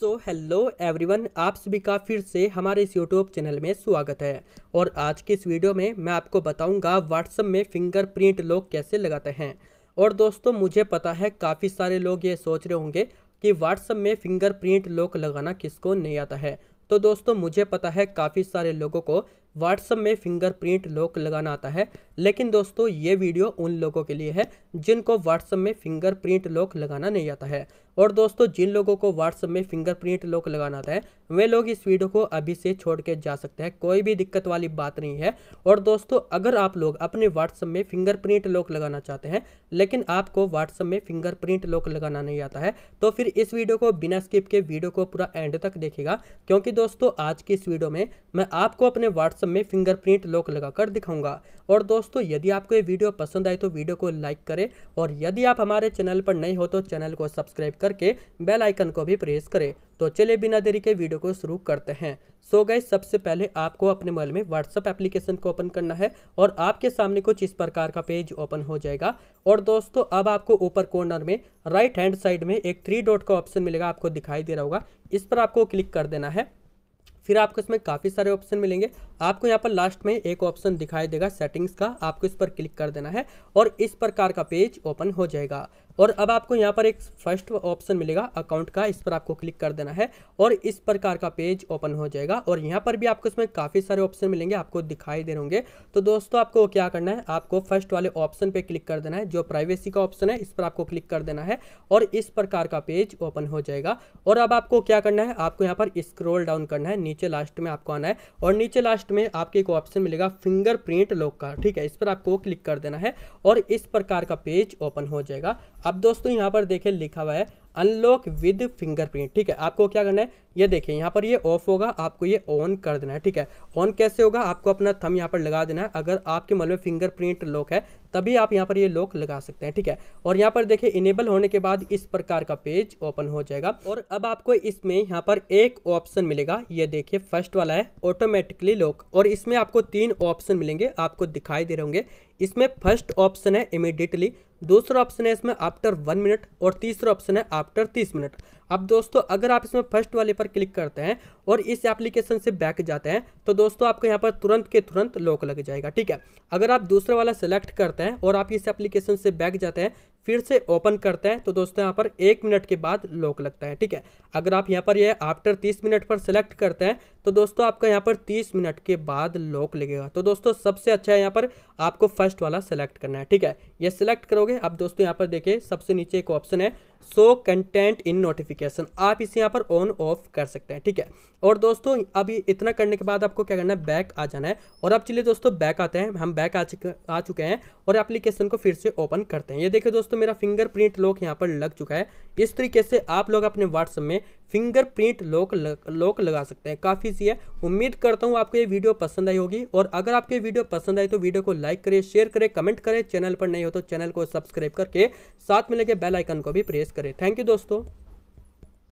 so hello everyone आप सभी का फिर से हमारे इस यूट्यूब चैनल में स्वागत है और आज के इस वीडियो में मैं आपको बताऊंगा व्हाट्सअप में फिंगरप्रिंट लोग कैसे लगाते हैं और दोस्तों मुझे पता है काफ़ी सारे लोग ये सोच रहे होंगे कि व्हाट्सअप में फिंगरप्रिंट लॉक लगाना किसको नहीं आता है तो दोस्तों मुझे पता है काफ़ी सारे लोगों को व्हाट्सअप में फिंगरप्रिंट लॉक लगाना आता है लेकिन दोस्तों ये वीडियो उन लोगों के लिए है जिनको व्हाट्सअप में फिंगरप्रिंट लॉक लगाना नहीं आता है और दोस्तों जिन लोगों को व्हाट्सअप में फिंगरप्रिंट लॉक लगाना आता है वे लोग इस वीडियो को अभी से छोड़ के जा सकते हैं कोई भी दिक्कत वाली बात नहीं है और दोस्तों अगर आप लोग अपने व्हाट्सअप में फिंगरप्रिंट लॉक लगाना चाहते हैं लेकिन आपको व्हाट्सअप में फिंगरप्रिंट लॉक लगाना नहीं आता है तो फिर इस वीडियो को बिना स्किप के वीडियो को पूरा एंड तक देखेगा क्योंकि दोस्तों आज की इस वीडियो में मैं आपको अपने व्हाट्सअप व्हाट्सअप में फिंगरप्रिंट लॉक लगाकर दिखाऊंगा और दोस्तों यदि आपको ये वीडियो पसंद आए तो वीडियो को लाइक करें और यदि आप हमारे चैनल पर नए हो तो चैनल को सब्सक्राइब करके बेल आइकन को भी प्रेस करें तो चलिए बिना देरी के वीडियो को शुरू करते हैं सो so गए सबसे पहले आपको अपने मोबाइल में व्हाट्सअप एप्लीकेशन को ओपन करना है और आपके सामने कुछ इस प्रकार का पेज ओपन हो जाएगा और दोस्तों अब आपको ऊपर कॉर्नर में राइट हैंड साइड में एक थ्री डॉट का ऑप्शन मिलेगा आपको दिखाई दे रहा होगा इस पर आपको क्लिक कर देना है फिर आपको इसमें काफ़ी सारे ऑप्शन मिलेंगे आपको यहाँ पर लास्ट में एक ऑप्शन दिखाई देगा सेटिंग्स का आपको इस पर क्लिक कर देना है और इस प्रकार का पेज ओपन हो जाएगा और अब आपको यहाँ पर एक फर्स्ट ऑप्शन मिलेगा अकाउंट का इस पर आपको क्लिक कर देना है और इस प्रकार का पेज ओपन हो जाएगा और यहाँ पर भी आपको इसमें काफ़ी सारे ऑप्शन मिलेंगे आपको दिखाई दे होंगे तो दोस्तों आपको क्या करना है आपको फर्स्ट वाले ऑप्शन पर क्लिक कर देना है जो प्राइवेसी का ऑप्शन है इस पर आपको क्लिक कर देना है और इस प्रकार का पेज ओपन हो जाएगा और अब आपको क्या करना है आपको यहाँ पर स्क्रोल डाउन करना है नीचे लास्ट में आपको आना है और नीचे लास्ट में आपके एक ऑप्शन मिलेगा फिंगरप्रिंट लॉक का ठीक है इस पर आपको क्लिक कर देना है और इस प्रकार का पेज ओपन हो जाएगा अब दोस्तों यहाँ पर देखें लिखा हुआ है अनलॉक विद फिंगरप्रिंट ठीक है आपको क्या करना है ये देखिए यहाँ पर ये ऑफ होगा आपको ये ऑन कर देना है ठीक है ऑन कैसे होगा आपको अपना थम यहाँ पर लगा देना है अगर आपके में फिंगरप्रिंट लॉक है तभी आप यहाँ पर ये लॉक लगा सकते हैं ठीक है और यहाँ पर देखिए इनेबल होने के बाद इस प्रकार का पेज ओपन हो जाएगा और अब आपको इसमें यहाँ पर एक ऑप्शन मिलेगा ये देखिए फर्स्ट वाला है ऑटोमेटिकली लॉक और इसमें आपको तीन ऑप्शन मिलेंगे आपको दिखाई दे रहे होंगे इसमें फर्स्ट ऑप्शन है इमिडिएटली दूसरा ऑप्शन है इसमें आफ्टर वन मिनट और तीसरा ऑप्शन है आफ्टर तीस मिनट अब दोस्तों अगर आप इसमें फर्स्ट वाले पर क्लिक करते हैं और इस एप्लीकेशन से बैक जाते हैं तो दोस्तों आपको यहाँ पर तुरंत के तुरंत लॉक लग जाएगा ठीक है अगर आप दूसरा वाला सेलेक्ट करते हैं और आप इस एप्लीकेशन से बैक जाते हैं फिर से ओपन करते हैं तो दोस्तों यहाँ पर एक मिनट के बाद लॉक लगता है ठीक है अगर आप यहाँ पर यह आफ्टर तीस मिनट पर सिलेक्ट करते हैं तो दोस्तों आपका यहाँ पर तीस मिनट के बाद लॉक लगेगा तो दोस्तों सबसे अच्छा है यहाँ पर आपको फर्स्ट वाला सेलेक्ट करना है ठीक है ये सिलेक्ट करोगे आप दोस्तों यहाँ पर देखिए सबसे नीचे एक ऑप्शन है सो कंटेंट इन नोटिफिकेशन आप इसे यहाँ पर ऑन ऑफ कर सकते हैं ठीक है और दोस्तों अभी इतना करने के बाद आपको क्या करना है बैक आ जाना है और अब चलिए दोस्तों बैक आते हैं हम बैक आ चुके आ चुके हैं और एप्लीकेशन को फिर से ओपन करते हैं ये देखिए दोस्तों मेरा फिंगरप्रिंट लॉक यहाँ पर लग चुका है इस तरीके से आप लोग अपने व्हाट्सअप में फिंगरप्रिंट लॉक लॉक लगा सकते हैं काफ़ी सी है उम्मीद करता हूँ आपको ये वीडियो पसंद आई होगी और अगर आपको ये वीडियो पसंद आई तो वीडियो को लाइक करें शेयर करें कमेंट करें चैनल पर नहीं हो तो चैनल को सब्सक्राइब करके साथ में लगे बेलाइकन को भी प्रेस प्रेस करें थैंक यू दोस्तों